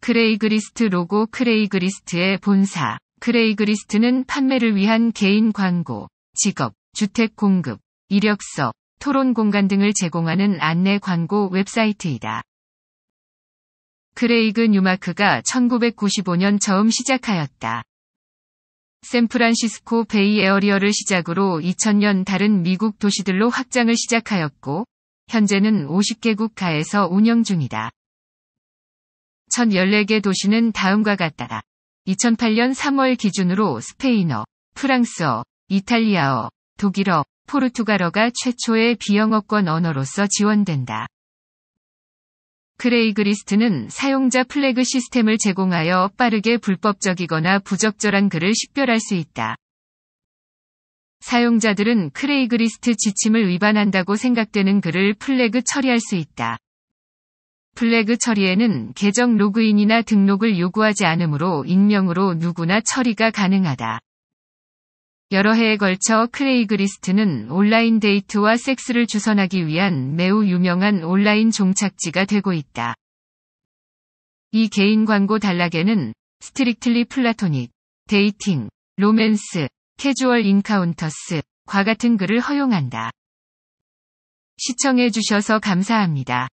크레이그리스트 로고 크레이그리스트의 본사. 크레이그리스트는 판매를 위한 개인 광고, 직업, 주택 공급, 이력서, 토론 공간 등을 제공하는 안내 광고 웹사이트이다. 크레이그 뉴마크가 1995년 처음 시작하였다. 샌프란시스코 베이 에어리어를 시작으로 2000년 다른 미국 도시들로 확장을 시작하였고, 현재는 50개국 가에서 운영 중이다. 1014개 도시는 다음과 같다. 2008년 3월 기준으로 스페인어, 프랑스어, 이탈리아어, 독일어, 포르투갈어가 최초의 비영어권 언어로서 지원된다. 크레이그리스트는 사용자 플래그 시스템을 제공하여 빠르게 불법적이거나 부적절한 글을 식별할 수 있다. 사용자들은 크레이그리스트 지침을 위반한다고 생각되는 글을 플래그 처리할 수 있다. 플래그 처리에는 계정 로그인이나 등록을 요구하지 않으므로 익명으로 누구나 처리가 가능하다. 여러 해에 걸쳐 크레이그리스트는 온라인 데이트와 섹스를 주선하기 위한 매우 유명한 온라인 종착지가 되고 있다. 이 개인 광고 단락에는 스트릭틀리 플라토닉, 데이팅, 로맨스, 캐주얼 인카운터스, 과 같은 글을 허용한다. 시청해주셔서 감사합니다.